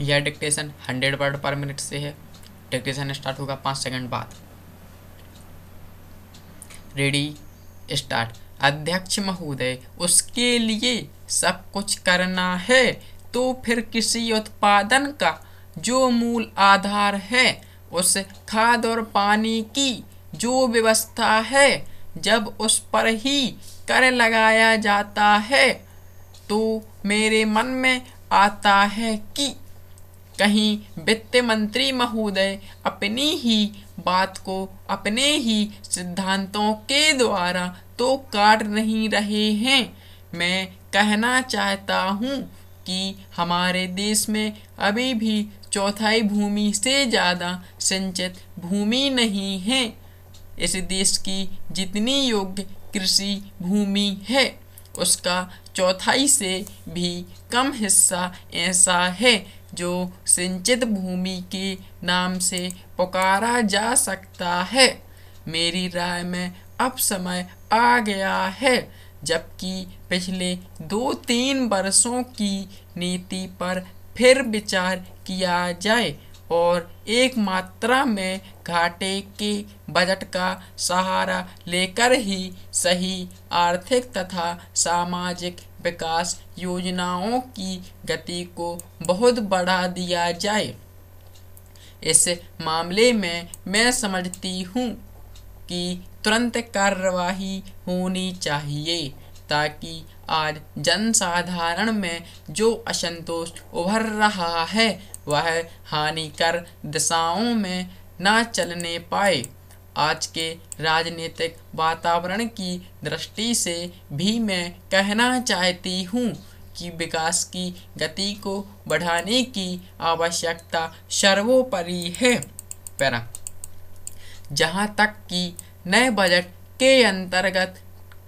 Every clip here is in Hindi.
यह dictation hundred word per minute से है डिक्टेशन स्टार्ट होगा पाँच सेकंड बाद रेडी स्टार्ट अध्यक्ष महोदय उसके लिए सब कुछ करना है तो फिर किसी उत्पादन का जो मूल आधार है उस खाद और पानी की जो व्यवस्था है जब उस पर ही कर लगाया जाता है तो मेरे मन में आता है कि कहीं वित्त मंत्री महोदय अपनी ही बात को अपने ही सिद्धांतों के द्वारा तो काट नहीं रहे हैं मैं कहना चाहता हूँ कि हमारे देश में अभी भी चौथाई भूमि से ज़्यादा सिंचित भूमि नहीं है इस देश की जितनी योग्य कृषि भूमि है उसका चौथाई से भी कम हिस्सा ऐसा है जो सिंचित भूमि के नाम से पुकारा जा सकता है मेरी राय में अब समय आ गया है जबकि पिछले दो तीन वर्षों की नीति पर फिर विचार किया जाए और एक मात्रा में घाटे के बजट का सहारा लेकर ही सही आर्थिक तथा सामाजिक विकास योजनाओं की गति को बहुत बढ़ा दिया जाए इस मामले में मैं समझती हूँ कि तुरंत कार्रवाई होनी चाहिए ताकि आज जनसाधारण में जो असंतोष उभर रहा है वह हानिकर दिशाओं में ना चलने पाए आज के राजनीतिक वातावरण की दृष्टि से भी मैं कहना चाहती हूँ कि विकास की गति को बढ़ाने की आवश्यकता सर्वोपरि है पैरा जहाँ तक कि नए बजट के अंतर्गत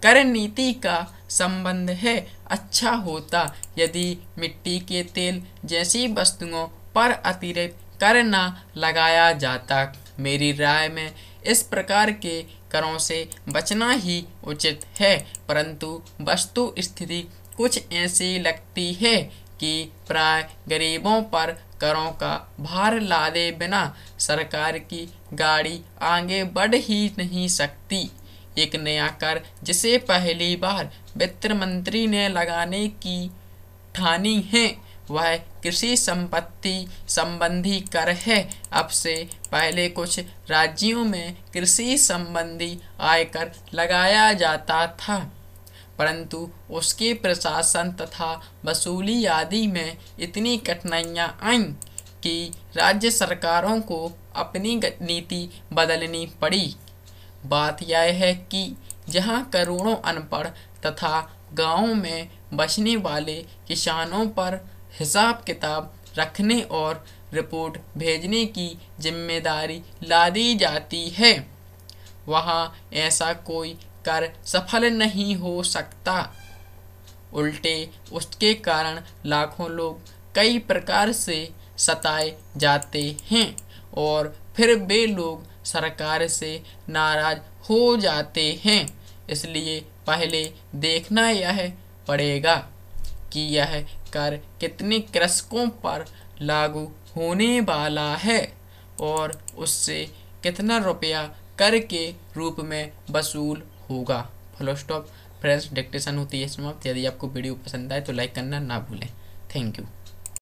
कर नीति का संबंध है अच्छा होता यदि मिट्टी के तेल जैसी वस्तुओं पर अतिरिक्त कर ना लगाया जाता मेरी राय में इस प्रकार के करों से बचना ही उचित है परंतु वस्तु स्थिति कुछ ऐसी लगती है कि प्राय गरीबों पर करों का भार लादे बिना सरकार की गाड़ी आगे बढ़ ही नहीं सकती एक नया कर जिसे पहली बार वित्त मंत्री ने लगाने की ठानी है वह कृषि संपत्ति संबंधी कर है अब से पहले कुछ राज्यों में कृषि संबंधी आयकर लगाया जाता था परंतु उसके प्रशासन तथा वसूली आदि में इतनी कठिनाइयाँ आईं कि राज्य सरकारों को अपनी नीति बदलनी पड़ी बात यह है कि जहाँ करोड़ों अनपढ़ तथा गाँव में बसने वाले किसानों पर हिसाब किताब रखने और रिपोर्ट भेजने की जिम्मेदारी लादी जाती है वहाँ ऐसा कोई कर सफल नहीं हो सकता उल्टे उसके कारण लाखों लोग कई प्रकार से सताए जाते हैं और फिर वे लोग सरकार से नाराज हो जाते हैं इसलिए पहले देखना यह पड़ेगा कि यह कर कितने कृषकों पर लागू होने वाला है और उससे कितना रुपया कर के रूप में वसूल होगा फुल स्टॉप फ्रेंड्स डिक्टेशन होती है समाप्त यदि आपको वीडियो पसंद आए तो लाइक करना ना भूलें थैंक यू